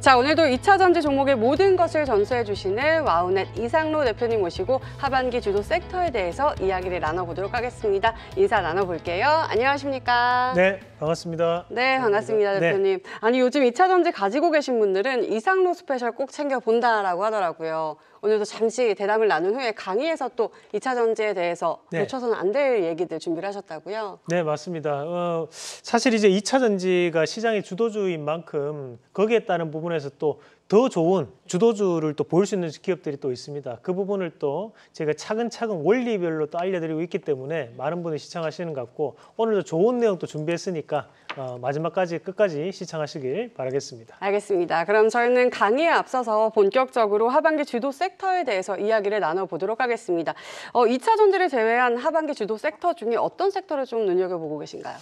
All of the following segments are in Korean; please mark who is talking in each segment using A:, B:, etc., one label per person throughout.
A: 자 오늘도 2차 전지 종목의 모든 것을 전수해 주시는 와우넷 이상로 대표님 모시고 하반기 주도 섹터에 대해서 이야기를 나눠보도록 하겠습니다. 인사 나눠볼게요. 안녕하십니까?
B: 네 반갑습니다.
A: 네 반갑습니다 네. 대표님. 네. 아니 요즘 2차 전지 가지고 계신 분들은 이상로 스페셜 꼭 챙겨본다라고 하더라고요. 오늘도 잠시 대담을 나눈 후에 강의에서 또 2차 전지에 대해서 네. 놓쳐서는 안 될 얘기들 준비를 하셨다고요?
B: 네, 맞습니다. 어, 사실 이제 2차 전지가 시장의 주도주인 만큼 거기에 따른 부분에서 또더 좋은 주도주를 또 볼 수 있는 기업들이 또 있습니다. 그 부분을 또 제가 차근차근 원리별로 또 알려드리고 있기 때문에 많은 분이 시청하시는 것 같고 오늘도 좋은 내용 도 준비했으니까 어, 마지막까지 끝까지 시청하시길 바라겠습니다.
A: 알겠습니다. 그럼 저희는 강의에 앞서서 본격적으로 하반기 주도 섹터에 대해서 이야기를 나눠보도록 하겠습니다. 어, 2차 전지를 제외한 하반기 주도 섹터 중에 어떤 섹터를 좀 눈여겨보고 계신가요?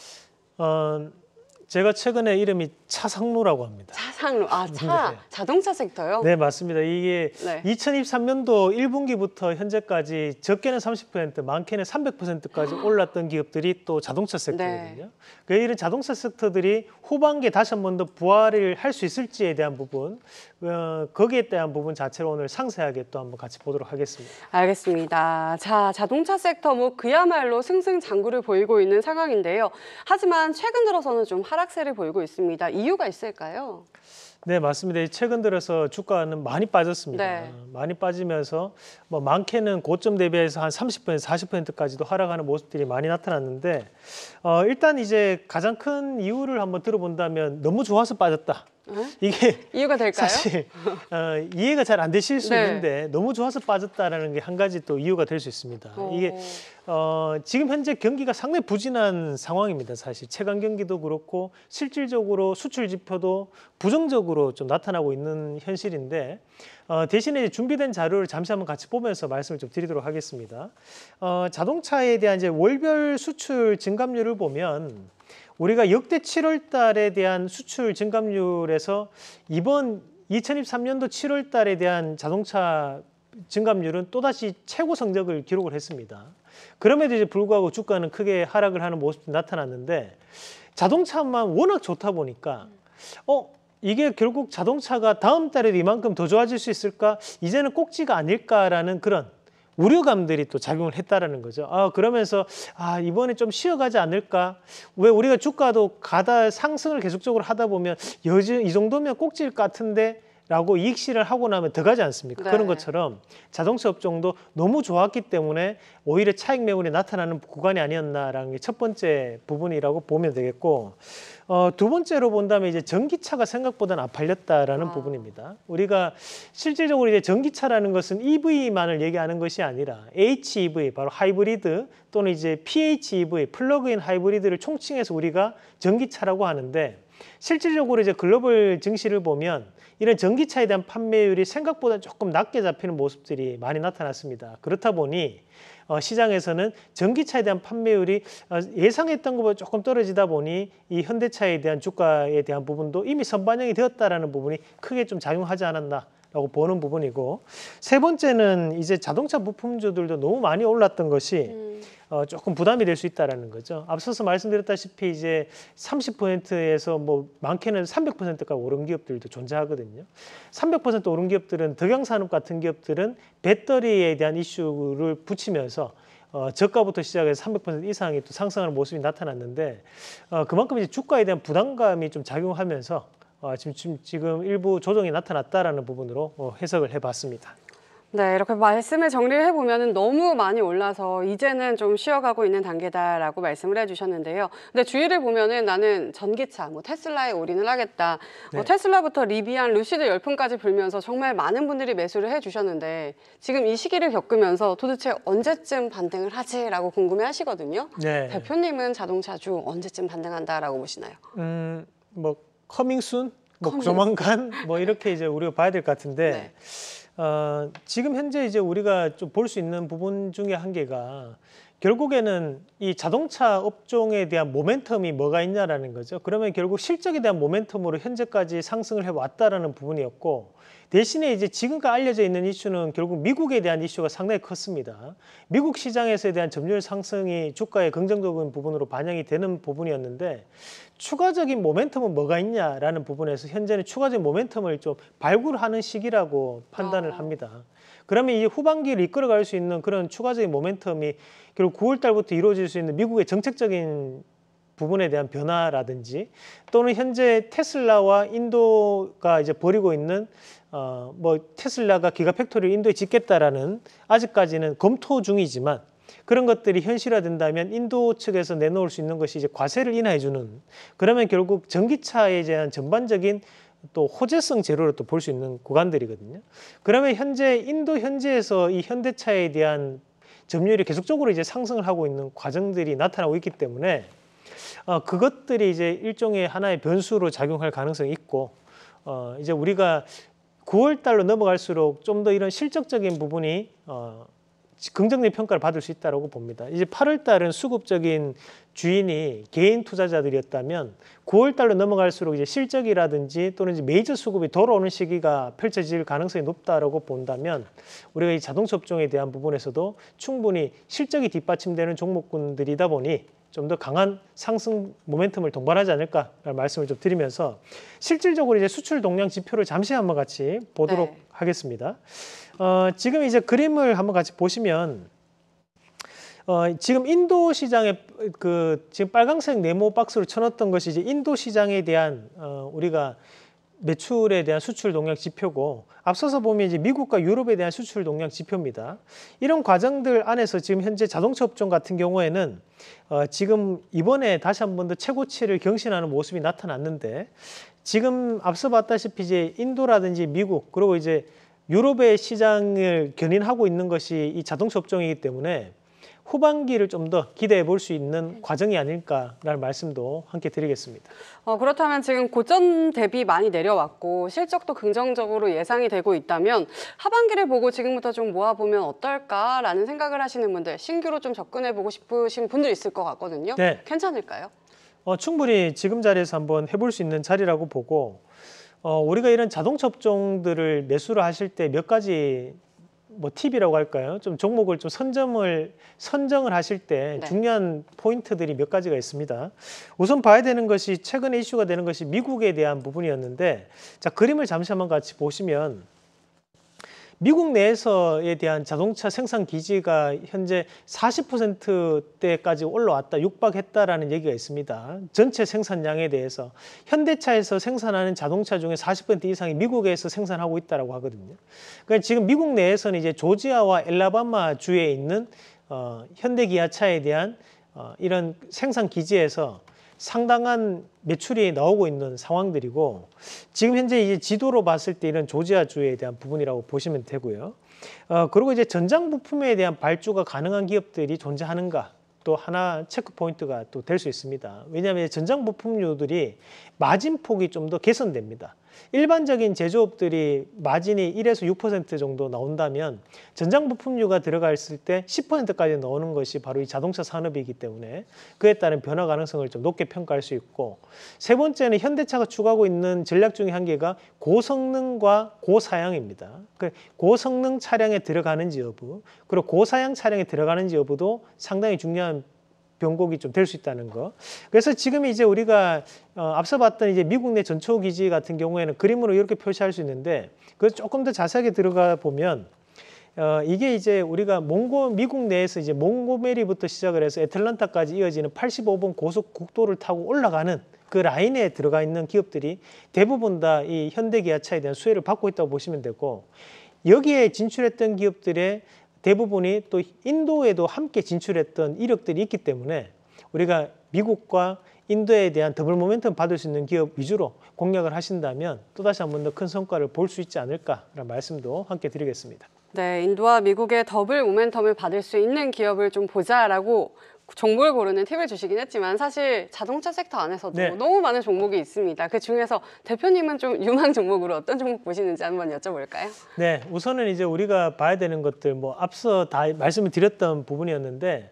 B: 어, 제가 최근에 이름이 차상로라고 합니다.
A: 차상로, 아, 차, 네. 자동차 섹터요? 네,
B: 맞습니다. 이게 네. 2023년도 1분기부터 현재까지 적게는 30%, 많게는 300%까지 올랐던 기업들이 또 자동차 섹터거든요. 네. 그 이런 자동차 섹터들이 후반기에 다시 한번 더 부활을 할 수 있을지에 대한 부분, 어, 거기에 대한 부분 자체를 오늘 상세하게 또 한번 같이 보도록 하겠습니다. 알겠습니다. 자, 자동차 섹터 뭐 그야말로 승승장구를 보이고 있는
A: 상황인데요. 하지만 최근 들어서는 좀 하락세를 보이고 있습니다. 이유가 있을까요?
B: 네, 맞습니다. 최근 들어서 주가는 많이 빠졌습니다. 네. 많이 빠지면서 뭐 많게는 고점 대비해서 한 30%, 40%까지도 하락하는 모습들이 많이 나타났는데 어, 일단 이제 가장 큰 이유를 한번 들어본다면 너무 좋아서 빠졌다. 이게 이유가 될까요? 사실 어, 이해가 잘 안 되실 수 네. 있는데 너무 좋아서 빠졌다라는 게 한 가지 또 이유가 될 수 있습니다. 오. 어. 이게 어, 지금 현재 경기가 상당히 부진한 상황입니다. 사실 체감 경기도 그렇고 실질적으로 수출 지표도 부정적으로 좀 나타나고 있는 현실인데 어, 대신에 준비된 자료를 잠시 한번 같이 보면서 말씀을 좀 드리도록 하겠습니다. 어, 자동차에 대한 이제 월별 수출 증감률을 보면 우리가 역대 7월 달에 대한 수출 증감률에서 이번 2023년도 7월 달에 대한 자동차 증감률은 또다시 최고 성적을 기록을 했습니다. 그럼에도 불구하고 주가는 크게 하락을 하는 모습이 나타났는데 자동차만 워낙 좋다 보니까 어 이게 결국 자동차가 다음 달에도 이만큼 더 좋아질 수 있을까? 이제는 꼭지가 아닐까라는 그런 우려감들이 또 작용을 했다라는 거죠. 아, 그러면서 아, 이번에 좀 쉬어가지 않을까? 왜 우리가 주가도 가다 상승을 계속적으로 하다 보면 여지 이 정도면 꼭지일 것 같은데 라고 익시를 하고 나면 더 가지 않습니까? 네. 그런 것처럼 자동차 업종도 너무 좋았기 때문에 오히려 차익 매물이 나타나는 구간이 아니었나라는 게 첫 번째 부분이라고 보면 되겠고 어, 두 번째로 본다면 이제 전기차가 생각보다는 안 팔렸다라는 아. 부분입니다. 우리가 실질적으로 이제 전기차라는 것은 EV만을 얘기하는 것이 아니라 HEV 바로 하이브리드 또는 이제 PHEV 플러그인 하이브리드를 총칭해서 우리가 전기차라고 하는데 실질적으로 이제 글로벌 증시를 보면 이런 전기차에 대한 판매율이 생각보다 조금 낮게 잡히는 모습들이 많이 나타났습니다. 그렇다 보니 어, 시장에서는 전기차에 대한 판매율이 어, 예상했던 것보다 조금 떨어지다 보니 이 현대차에 대한 주가에 대한 부분도 이미 선반영이 되었다라는 부분이 크게 좀 작용하지 않았나 라고 보는 부분이고 세 번째는 이제 자동차 부품주들도 너무 많이 올랐던 것이 음. 어, 조금 부담이 될 수 있다라는 거죠. 앞서서 말씀드렸다시피 이제 30%에서 뭐 많게는 300%까지 오른 기업들도 존재하거든요. 300% 오른 기업들은 덕양산업 같은 기업들은 배터리에 대한 이슈를 붙이면서 어, 저가부터 시작해서 300% 이상이 또 상승하는 모습이 나타났는데 어, 그만큼 이제 주가에 대한 부담감이 좀 작용하면서 어, 지금, 지금 일부 조정이 나타났다라는 부분으로 어, 해석을 해봤습니다.
A: 네, 이렇게 말씀을 정리를 해보면 너무 많이 올라서 이제는 좀 쉬어가고 있는 단계다라고 말씀을 해주셨는데요. 근데 주위를 보면은 나는 전기차, 뭐 테슬라에 올인을 하겠다. 뭐 네. 어, 테슬라부터 리비안, 루시드 열풍까지 불면서 정말 많은 분들이 매수를 해주셨는데 지금 이 시기를 겪으면서 도대체 언제쯤 반등을 하지라고 궁금해 하시거든요. 네. 대표님은 자동차주 언제쯤 반등한다라고 보시나요?
B: 음, 뭐 커밍순? 뭐 커밍. 조만간? 뭐 이렇게 이제 우리가 봐야 될 것 같은데 네. 어, 지금 현재 이제 우리가 좀 볼 수 있는 부분 중에 한 개가 결국에는 이 자동차 업종에 대한 모멘텀이 뭐가 있냐라는 거죠. 그러면 결국 실적에 대한 모멘텀으로 현재까지 상승을 해왔다라는 부분이었고 대신에 이제 지금까지 알려져 있는 이슈는 결국 미국에 대한 이슈가 상당히 컸습니다. 미국 시장에서에 대한 점유율 상승이 주가의 긍정적인 부분으로 반영이 되는 부분이었는데 추가적인 모멘텀은 뭐가 있냐라는 부분에서 현재는 추가적인 모멘텀을 좀 발굴하는 시기라고 판단을 아. 합니다. 그러면 이 후반기를 이끌어갈 수 있는 그런 추가적인 모멘텀이 결국 9월 달부터 이루어질 수 있는 미국의 정책적인 부분에 대한 변화라든지 또는 현재 테슬라와 인도가 이제 벌이고 있는 어 뭐 테슬라가 기가팩토리를 인도에 짓겠다라는 아직까지는 검토 중이지만 그런 것들이 현실화된다면 인도 측에서 내놓을 수 있는 것이 이제 과세를 인하해 주는 그러면 결국 전기차에 대한 전반적인 또 호재성 재료로 또 볼 수 있는 구간들이거든요. 그러면 현재 인도 현지에서 이 현대차에 대한 점유율이 계속적으로 이제 상승을 하고 있는 과정들이 나타나고 있기 때문에 어, 그것들이 이제 일종의 하나의 변수로 작용할 가능성이 있고 어, 이제 우리가 9월 달로 넘어갈수록 좀 더 이런 실적적인 부분이 어, 긍정적인 평가를 받을 수 있다고 봅니다. 이제 8월 달은 수급적인 주인이 개인 투자자들이었다면 9월 달로 넘어갈수록 이제 실적이라든지 또는 이제 메이저 수급이 돌아오는 시기가 펼쳐질 가능성이 높다라고 본다면 우리가 이 자동차 업종에 대한 부분에서도 충분히 실적이 뒷받침되는 종목군들이다 보니 좀더 강한 상승 모멘텀을 동반하지 않을까라는 말씀을 좀 드리면서 실질적으로 이제 수출 동향 지표를 잠시 한번 같이 보도록 네. 하겠습니다. 어, 지금 이제 그림을 한번 같이 보시면 어, 지금 인도 시장의 그 지금 빨강색 네모 박스로 쳐놨던 것이 이제 인도 시장에 대한 어, 우리가 매출에 대한 수출 동향 지표고 앞서서 보면 이제 미국과 유럽에 대한 수출 동향 지표입니다. 이런 과정들 안에서 지금 현재 자동차 업종 같은 경우에는 어, 지금 이번에 다시 한번 더 최고치를 경신하는 모습이 나타났는데 지금 앞서 봤다시피 이제 인도라든지 미국 그리고 이제 유럽의 시장을 견인하고 있는 것이 이 자동차 업종이기 때문에 후반기를 좀 더 기대해 볼 수 있는 과정이 아닐까라는 말씀도 함께 드리겠습니다.
A: 어, 그렇다면 지금 고점 대비 많이 내려왔고 실적도 긍정적으로 예상이 되고 있다면 하반기를 보고 지금부터 좀 모아보면 어떨까라는 생각을 하시는 분들 신규로 좀 접근해 보고 싶으신 분들 있을 것 같거든요. 네. 괜찮을까요?
B: 어, 충분히 지금 자리에서 한번 해볼 수 있는 자리라고 보고 어, 우리가 이런 자동차 종들을 매수를 하실 때 몇 가지 뭐 팁이라고 할까요? 좀 종목을 좀 선점을 선정을 하실 때 네. 중요한 포인트들이 몇 가지가 있습니다. 우선 봐야 되는 것이 최근에 이슈가 되는 것이 미국에 대한 부분이었는데 자 그림을 잠시 한번 같이 보시면 미국 내에서에 대한 자동차 생산 기지가 현재 40%대까지 올라왔다, 육박했다라는 얘기가 있습니다. 전체 생산량에 대해서 현대차에서 생산하는 자동차 중에 40% 이상이 미국에서 생산하고 있다고 하거든요. 그러니까 지금 미국 내에서는 이제 조지아와 엘라바마 주에 있는 어, 현대 기아차에 대한 어, 이런 생산 기지에서 상당한 매출이 나오고 있는 상황들이고 지금 현재 이제 지도로 봤을 때 이런 조지아주에 대한 부분이라고 보시면 되고요. 어, 그리고 이제 전장 부품에 대한 발주가 가능한 기업들이 존재하는가 또 하나 체크 포인트가 또 될 수 있습니다. 왜냐하면 전장 부품료들이 마진 폭이 좀 더 개선됩니다. 일반적인 제조업들이 마진이 1에서 6% 정도 나온다면 전장 부품류가 들어갔을 때 10%까지 넣는 것이 바로 이 자동차 산업이기 때문에 그에 따른 변화 가능성을 좀 높게 평가할 수 있고 세 번째는 현대차가 추구하고 있는 전략 중의한 개가 고성능과 고사양입니다. 그 고성능 차량에 들어가는지 여부 그리고 고사양 차량에 들어가는지 여부도 상당히 중요한 변곡이 좀 될 수 있다는 거. 그래서 지금 이제 우리가 어, 앞서 봤던 이제 미국 내 전초 기지 같은 경우에는 그림으로 이렇게 표시할 수 있는데 그 조금 더 자세하게 들어가 보면 어, 이게 이제 우리가 몽고 미국 내에서 이제 몽고메리부터 시작을 해서 애틀란타까지 이어지는 85번 고속국도를 타고 올라가는 그 라인에 들어가 있는 기업들이 대부분 다 이 현대 기아차에 대한 수혜를 받고 있다고 보시면 되고 여기에 진출했던 기업들의 대부분이 또 인도에도 함께 진출했던 이력들이 있기 때문에 우리가 미국과 인도에 대한 더블 모멘텀 받을 수 있는 기업 위주로 공략을 하신다면 또다시 한 번 더 큰 성과를 볼 수 있지 않을까라는 말씀도 함께 드리겠습니다.
A: 네, 인도와 미국의 더블 모멘텀을 받을 수 있는 기업을 좀 보자라고 종목을 고르는 팁을 주시긴 했지만 사실 자동차 섹터 안에서도 네. 너무 많은 종목이 있습니다. 그 중에서 대표님은 좀 유망 종목으로 어떤 종목 보시는지 한번 여쭤볼까요?
B: 네, 우선은 이제 우리가 봐야 되는 것들 뭐 앞서 다 말씀을 드렸던 부분이었는데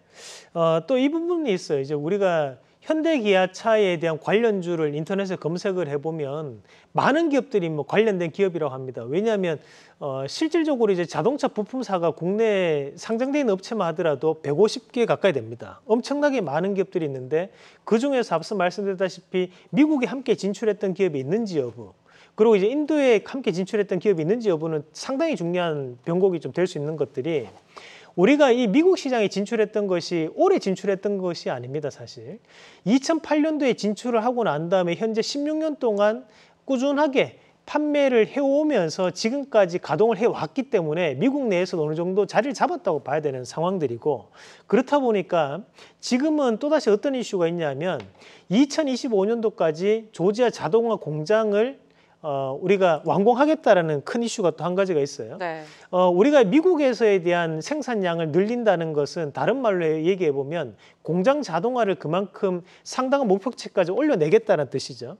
B: 어, 또이 부분이 있어요. 이제 우리가 현대기아차에 대한 관련주를 인터넷에 검색을 해보면 많은 기업들이 뭐 관련된 기업이라고 합니다. 왜냐하면 어, 실질적으로 이제 자동차 부품사가 국내에 상장된 업체만 하더라도 150개 가까이 됩니다. 엄청나게 많은 기업들이 있는데 그 중에서 앞서 말씀드렸다시피 미국이 함께 진출했던 기업이 있는지 여부. 그리고 이제 인도에 함께 진출했던 기업이 있는지 여부는 상당히 중요한 변곡이 좀 될 수 있는 것들이 우리가 이 미국 시장에 진출했던 것이 올해 진출했던 것이 아닙니다, 사실. 2008년도에 진출을 하고 난 다음에 현재 16년 동안 꾸준하게 판매를 해오면서 지금까지 가동을 해왔기 때문에 미국 내에서 어느 정도 자리를 잡았다고 봐야 되는 상황들이고 그렇다 보니까 지금은 또다시 어떤 이슈가 있냐면 2025년도까지 조지아 자동화 공장을 어, 우리가 완공하겠다라는 큰 이슈가 또 한 가지가 있어요. 네. 어, 우리가 미국에서에 대한 생산량을 늘린다는 것은 다른 말로 얘기해 보면 공장 자동화를 그만큼 상당한 목표치까지 올려내겠다는 뜻이죠.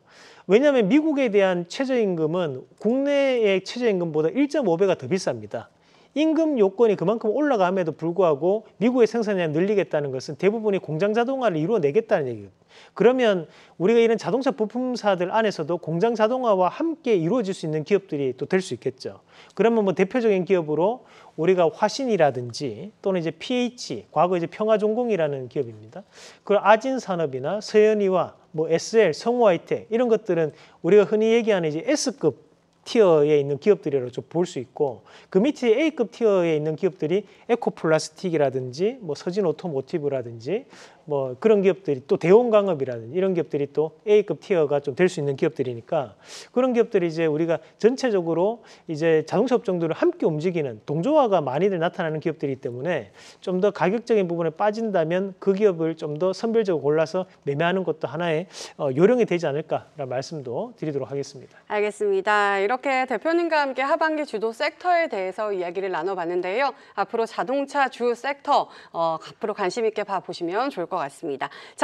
B: 왜냐하면 미국에 대한 최저임금은 국내의 최저임금보다 1.5배가 더 비쌉니다. 임금 요건이 그만큼 올라감에도 불구하고 미국의 생산량 늘리겠다는 것은 대부분이 공장 자동화를 이루어내겠다는 얘기예요. 그러면 우리가 이런 자동차 부품사들 안에서도 공장 자동화와 함께 이루어질 수 있는 기업들이 또 될 수 있겠죠. 그러면 뭐 대표적인 기업으로 우리가 화신이라든지 또는 이제 PH, 과거 이제 평화종공이라는 기업입니다. 그 아진 산업이나 서현이와 뭐 SL, 성우 하이텍 이런 것들은 우리가 흔히 얘기하는 이제 S급 티어에 있는 기업들이라고 좀볼수 있고 그 밑에 A급 티어에 있는 기업들이 에코플라스틱이라든지 뭐 서진 오토모티브라든지 뭐 그런 기업들이 또 대원강업이라는 이런 기업들이 또 A급 티어가 좀 될 수 있는 기업들이니까 그런 기업들이 이제 우리가 전체적으로 이제 자동차 업종들을 함께 움직이는 동조화가 많이들 나타나는 기업들이기 때문에 좀 더 가격적인 부분에 빠진다면 그 기업을 좀 더 선별적으로 골라서 매매하는 것도 하나의 어, 요령이 되지 않을까라는 말씀도 드리도록 하겠습니다.
A: 알겠습니다. 이렇게 대표님과 함께 하반기 주도 섹터에 대해서 이야기를 나눠봤는데요. 앞으로 자동차 주 섹터 어, 앞으로 관심 있게 봐보시면 좋을 것 같습니다. 것 같습니다. 자,